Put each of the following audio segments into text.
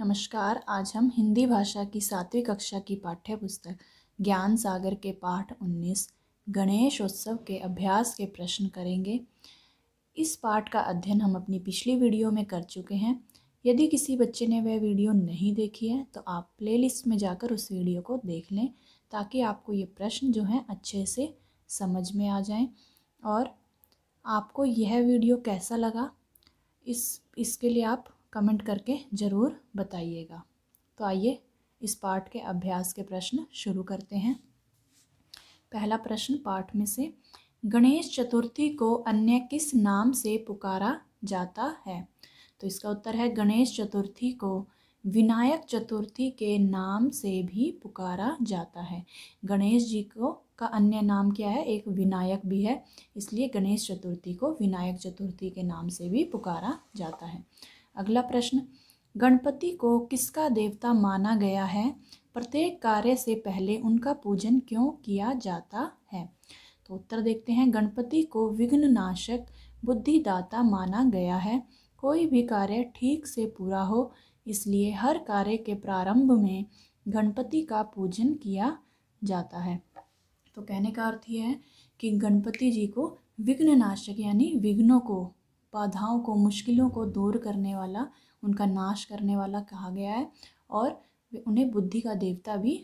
नमस्कार आज हम हिंदी भाषा की सातवीं कक्षा की पाठ्य पुस्तक ज्ञान सागर के पाठ 19 गणेश उत्सव के अभ्यास के प्रश्न करेंगे इस पाठ का अध्ययन हम अपनी पिछली वीडियो में कर चुके हैं यदि किसी बच्चे ने वह वीडियो नहीं देखी है तो आप प्लेलिस्ट में जाकर उस वीडियो को देख लें ताकि आपको ये प्रश्न जो हैं अच्छे से समझ में आ जाएं और आपको यह वीडियो कैसा लगा इस इसके लिए आप कमेंट करके ज़रूर बताइएगा तो आइए इस पाठ के अभ्यास के प्रश्न शुरू करते हैं पहला प्रश्न पाठ में से गणेश चतुर्थी को अन्य किस नाम से पुकारा जाता है तो इसका उत्तर है गणेश चतुर्थी को विनायक चतुर्थी के नाम से भी पुकारा जाता है गणेश जी को का अन्य नाम क्या है एक विनायक भी है इसलिए गणेश चतुर्थी को विनायक चतुर्थी के नाम से भी पुकारा जाता है अगला प्रश्न गणपति को किसका देवता माना गया है प्रत्येक कार्य से पहले उनका पूजन क्यों किया जाता है तो उत्तर देखते हैं गणपति को विघ्न नाशक बुद्धिदाता माना गया है कोई भी कार्य ठीक से पूरा हो इसलिए हर कार्य के प्रारंभ में गणपति का पूजन किया जाता है तो कहने का अर्थ यह है कि गणपति जी को विघ्न नाशक यानी विघ्नों को बाधाओं को मुश्किलों को दूर करने वाला उनका नाश करने वाला कहा गया है और उन्हें बुद्धि का देवता भी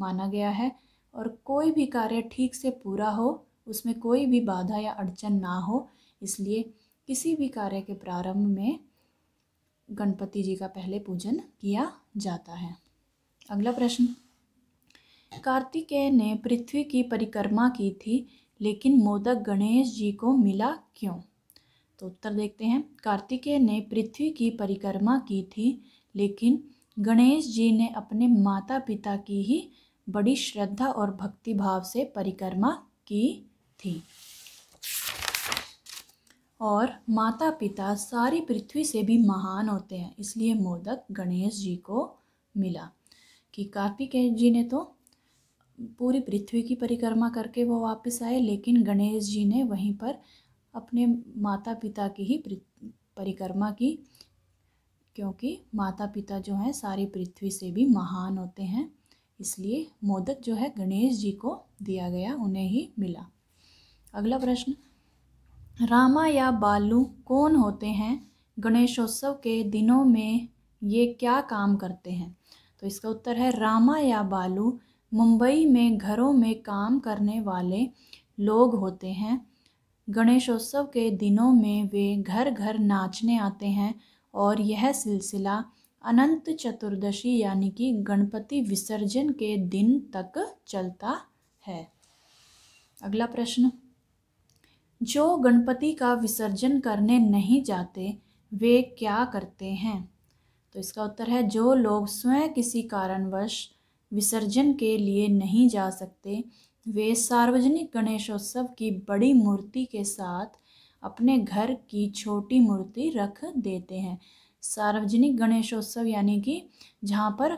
माना गया है और कोई भी कार्य ठीक से पूरा हो उसमें कोई भी बाधा या अड़चन ना हो इसलिए किसी भी कार्य के प्रारंभ में गणपति जी का पहले पूजन किया जाता है अगला प्रश्न कार्तिकेय ने पृथ्वी की परिक्रमा की थी लेकिन मोदक गणेश जी को मिला क्यों तो उत्तर देखते हैं कार्तिकेय ने पृथ्वी की परिक्रमा की थी लेकिन गणेश जी ने अपने माता पिता की ही बड़ी श्रद्धा और भक्ति भाव से परिक्रमा की थी और माता पिता सारी पृथ्वी से भी महान होते हैं इसलिए मोदक गणेश जी को मिला कि कार्तिकेय जी ने तो पूरी पृथ्वी की परिक्रमा करके वो वापस आए लेकिन गणेश जी ने वहीं पर अपने माता पिता की ही परिक्रमा की क्योंकि माता पिता जो हैं सारी पृथ्वी से भी महान होते हैं इसलिए मोदक जो है गणेश जी को दिया गया उन्हें ही मिला अगला प्रश्न रामा या बालू कौन होते हैं गणेशोत्सव के दिनों में ये क्या काम करते हैं तो इसका उत्तर है रामा या बालू मुंबई में घरों में काम करने वाले लोग होते हैं गणेशोत्सव के दिनों में वे घर घर नाचने आते हैं और यह सिलसिला अनंत चतुर्दशी यानी कि गणपति विसर्जन के दिन तक चलता है अगला प्रश्न जो गणपति का विसर्जन करने नहीं जाते वे क्या करते हैं तो इसका उत्तर है जो लोग स्वयं किसी कारणवश विसर्जन के लिए नहीं जा सकते वे सार्वजनिक गणेशोत्सव की बड़ी मूर्ति के साथ अपने घर की छोटी मूर्ति रख देते हैं सार्वजनिक गणेशोत्सव यानी कि जहाँ पर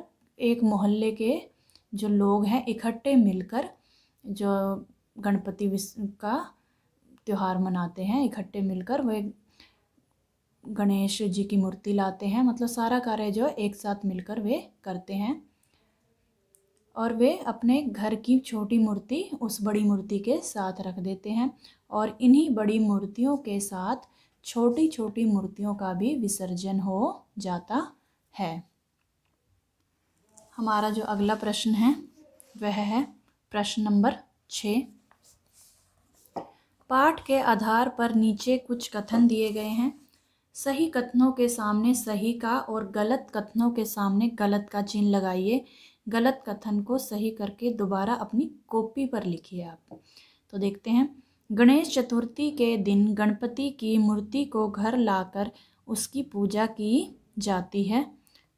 एक मोहल्ले के जो लोग हैं इकट्ठे मिलकर जो गणपति का त्यौहार मनाते हैं इकट्ठे मिलकर वे गणेश जी की मूर्ति लाते हैं मतलब सारा कार्य जो एक साथ मिलकर वे करते हैं और वे अपने घर की छोटी मूर्ति उस बड़ी मूर्ति के साथ रख देते हैं और इन्हीं बड़ी मूर्तियों के साथ छोटी छोटी मूर्तियों का भी विसर्जन हो जाता है हमारा जो अगला प्रश्न है वह है प्रश्न नंबर छ पाठ के आधार पर नीचे कुछ कथन दिए गए हैं सही कथनों के सामने सही का और गलत कथनों के सामने गलत का चिन्ह लगाइए गलत कथन को सही करके दोबारा अपनी कॉपी पर लिखिए आप तो देखते हैं गणेश चतुर्थी के दिन गणपति की मूर्ति को घर लाकर उसकी पूजा की जाती है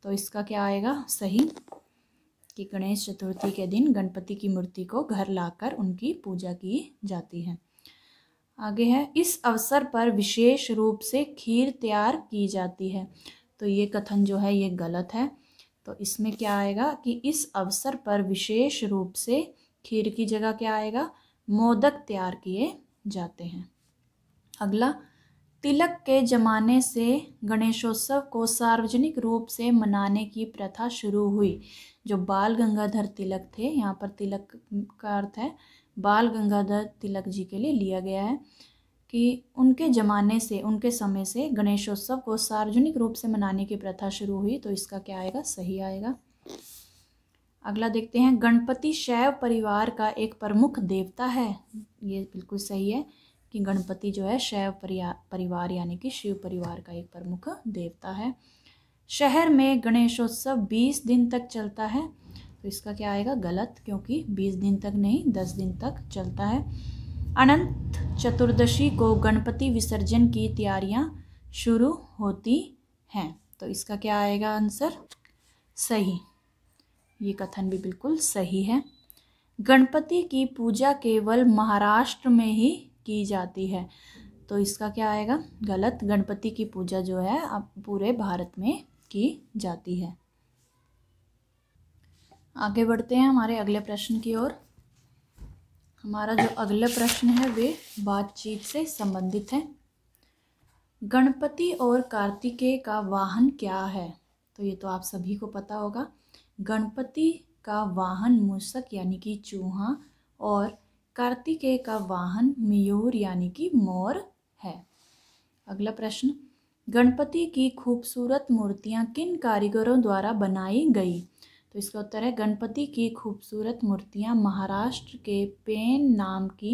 तो इसका क्या आएगा सही कि गणेश चतुर्थी के दिन गणपति की मूर्ति को घर लाकर उनकी पूजा की जाती है आगे है इस अवसर पर विशेष रूप से खीर तैयार की जाती है तो ये कथन जो है ये गलत है तो इसमें क्या आएगा कि इस अवसर पर विशेष रूप से खीर की जगह क्या आएगा मोदक तैयार किए जाते हैं अगला तिलक के जमाने से गणेशोत्सव को सार्वजनिक रूप से मनाने की प्रथा शुरू हुई जो बाल गंगाधर तिलक थे यहाँ पर तिलक का अर्थ है बाल गंगाधर तिलक जी के लिए लिया गया है कि उनके ज़माने से उनके समय से गणेशोत्सव को सार्वजनिक रूप से मनाने की प्रथा शुरू हुई तो इसका क्या आएगा सही आएगा अगला देखते हैं गणपति शैव परिवार का एक प्रमुख देवता है ये बिल्कुल सही है कि गणपति जो है शैव परिवार यानी कि शिव परिवार का एक प्रमुख देवता है शहर में गणेशोत्सव बीस दिन तक चलता है तो इसका क्या आएगा गलत क्योंकि बीस दिन तक नहीं दस दिन तक चलता है अनंत चतुर्दशी को गणपति विसर्जन की तैयारियां शुरू होती हैं तो इसका क्या आएगा आंसर सही ये कथन भी बिल्कुल सही है गणपति की पूजा केवल महाराष्ट्र में ही की जाती है तो इसका क्या आएगा गलत गणपति की पूजा जो है अब पूरे भारत में की जाती है आगे बढ़ते हैं हमारे अगले प्रश्न की ओर हमारा जो अगला प्रश्न है वे बातचीत से संबंधित है गणपति और कार्तिकेय का वाहन क्या है तो ये तो आप सभी को पता होगा गणपति का वाहन मूसक यानी कि चूहा और कार्तिकेय का वाहन मयूर यानी कि मोर है अगला प्रश्न गणपति की खूबसूरत मूर्तियाँ किन कारीगरों द्वारा बनाई गई तो इसका उत्तर है गणपति की खूबसूरत मूर्तियाँ महाराष्ट्र के पेन नाम की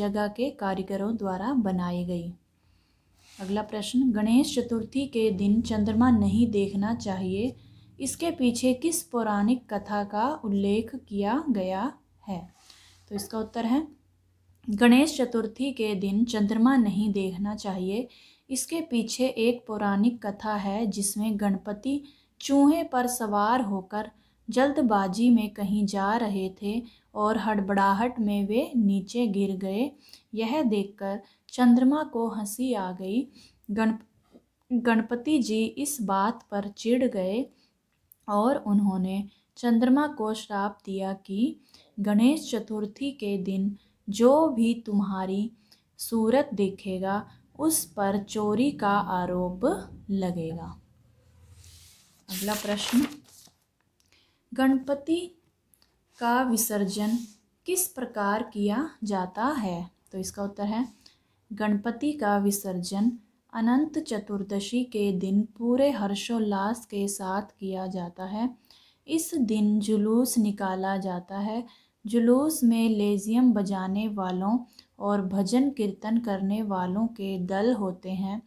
जगह के कारीगरों द्वारा बनाई गई अगला प्रश्न गणेश चतुर्थी के दिन चंद्रमा नहीं देखना चाहिए इसके पीछे किस पौराणिक कथा का उल्लेख किया गया है तो इसका उत्तर है गणेश चतुर्थी के दिन चंद्रमा नहीं देखना चाहिए इसके पीछे एक पौराणिक कथा है जिसमें गणपति चूहे पर सवार होकर जल्दबाजी में कहीं जा रहे थे और हड़बड़ाहट में वे नीचे गिर गए यह देखकर चंद्रमा को हंसी आ गई गण गणपति जी इस बात पर चिढ़ गए और उन्होंने चंद्रमा को श्राप दिया कि गणेश चतुर्थी के दिन जो भी तुम्हारी सूरत देखेगा उस पर चोरी का आरोप लगेगा अगला प्रश्न गणपति का विसर्जन किस प्रकार किया जाता है तो इसका उत्तर है गणपति का विसर्जन अनंत चतुर्दशी के दिन पूरे हर्षोल्लास के साथ किया जाता है इस दिन जुलूस निकाला जाता है जुलूस में लेजियम बजाने वालों और भजन कीर्तन करने वालों के दल होते हैं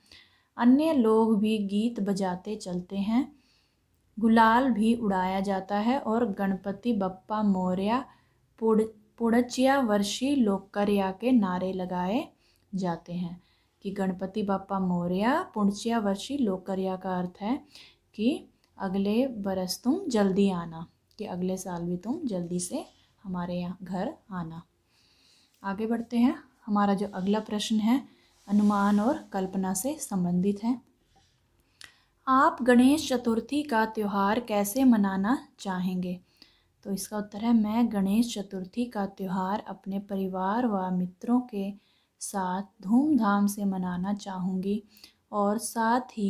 अन्य लोग भी गीत बजाते चलते हैं गुलाल भी उड़ाया जाता है और गणपति बप्पा मौर्या पुड़ पुड़चिया वर्षी लोकरिया के नारे लगाए जाते हैं कि गणपति बप्पा मौर्या पुणचिया वर्षी लोकरिया का अर्थ है कि अगले बरस तुम जल्दी आना कि अगले साल भी तुम जल्दी से हमारे यहाँ घर आना आगे बढ़ते हैं हमारा जो अगला प्रश्न है अनुमान और कल्पना से संबंधित है आप गणेश चतुर्थी का त्यौहार कैसे मनाना चाहेंगे तो इसका उत्तर है मैं गणेश चतुर्थी का त्यौहार अपने परिवार व मित्रों के साथ धूमधाम से मनाना चाहूँगी और साथ ही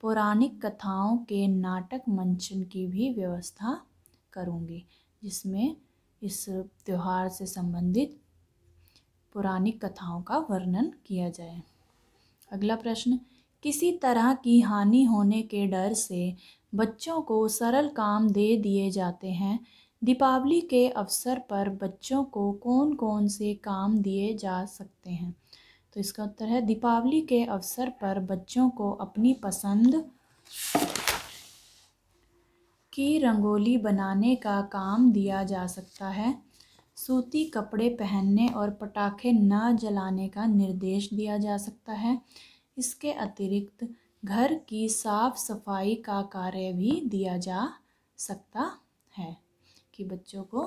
पौराणिक कथाओं के नाटक मंचन की भी व्यवस्था करूँगी जिसमें इस त्यौहार से संबंधित पौराणिक कथाओं का वर्णन किया जाए अगला प्रश्न किसी तरह की हानि होने के डर से बच्चों को सरल काम दे दिए जाते हैं दीपावली के अवसर पर बच्चों को कौन कौन से काम दिए जा सकते हैं तो इसका उत्तर है दीपावली के अवसर पर बच्चों को अपनी पसंद की रंगोली बनाने का काम दिया जा सकता है सूती कपड़े पहनने और पटाखे न जलाने का निर्देश दिया जा सकता है इसके अतिरिक्त घर की साफ सफाई का कार्य भी दिया जा सकता है कि बच्चों को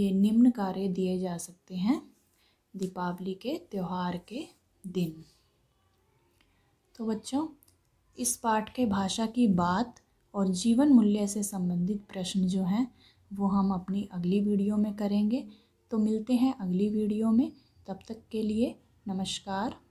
ये निम्न कार्य दिए जा सकते हैं दीपावली के त्यौहार के दिन तो बच्चों इस पाठ के भाषा की बात और जीवन मूल्य से संबंधित प्रश्न जो हैं वो हम अपनी अगली वीडियो में करेंगे तो मिलते हैं अगली वीडियो में तब तक के लिए नमस्कार